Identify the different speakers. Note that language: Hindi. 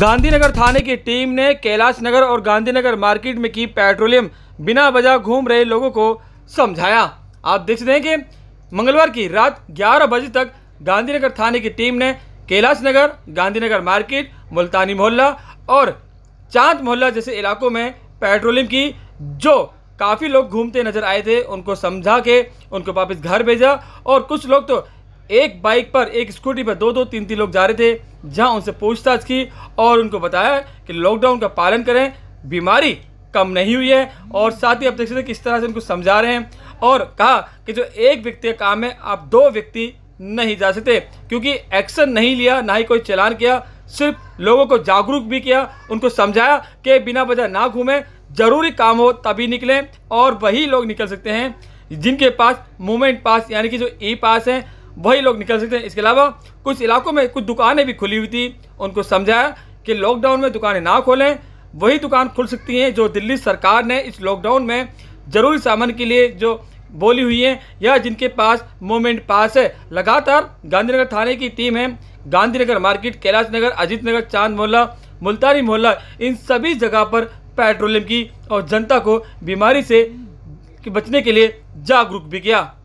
Speaker 1: गांधीनगर थाने की टीम ने कैलाश नगर और गांधीनगर मार्केट में की पेट्रोलियम बिना वजह घूम रहे लोगों को समझाया आप देख सकते हैं कि मंगलवार की रात 11 बजे तक गांधीनगर थाने की टीम ने कैलाश नगर गांधीनगर मार्केट मुल्तानी मोहल्ला और चांद मोहल्ला जैसे इलाकों में पेट्रोलियम की जो काफ़ी लोग घूमते नजर आए थे उनको समझा के उनको वापस घर भेजा और कुछ लोग तो एक बाइक पर एक स्कूटी पर दो दो तीन तीन लोग जा रहे थे जहां उनसे पूछताछ की और उनको बताया कि लॉकडाउन का पालन करें बीमारी कम नहीं हुई है और साथ ही आप देख सकते किस तरह से उनको समझा रहे हैं और कहा कि जो एक व्यक्ति का काम है आप दो व्यक्ति नहीं जा सकते क्योंकि एक्शन नहीं लिया ना ही कोई चलान किया सिर्फ लोगों को जागरूक भी किया उनको समझाया कि बिना वजह ना घूमें ज़रूरी काम हो तभी निकलें और वही लोग निकल सकते हैं जिनके पास मूवमेंट पास यानी कि जो ई पास हैं वही लोग निकल सकते हैं इसके अलावा कुछ इलाकों में कुछ दुकानें भी खुली हुई थी उनको समझाया कि लॉकडाउन में दुकानें ना खोलें वही दुकान खुल सकती हैं जो दिल्ली सरकार ने इस लॉकडाउन में ज़रूरी सामान के लिए जो बोली हुई है या जिनके पास मोमेंट पास है लगातार गांधीनगर थाने की टीम है गांधीनगर मार्केट कैलाश नगर अजीत नगर चांद मोहल्ला मुल्तानी मोहल्ला इन सभी जगह पर पेट्रोलियम की और जनता को बीमारी से बचने के लिए जागरूक भी किया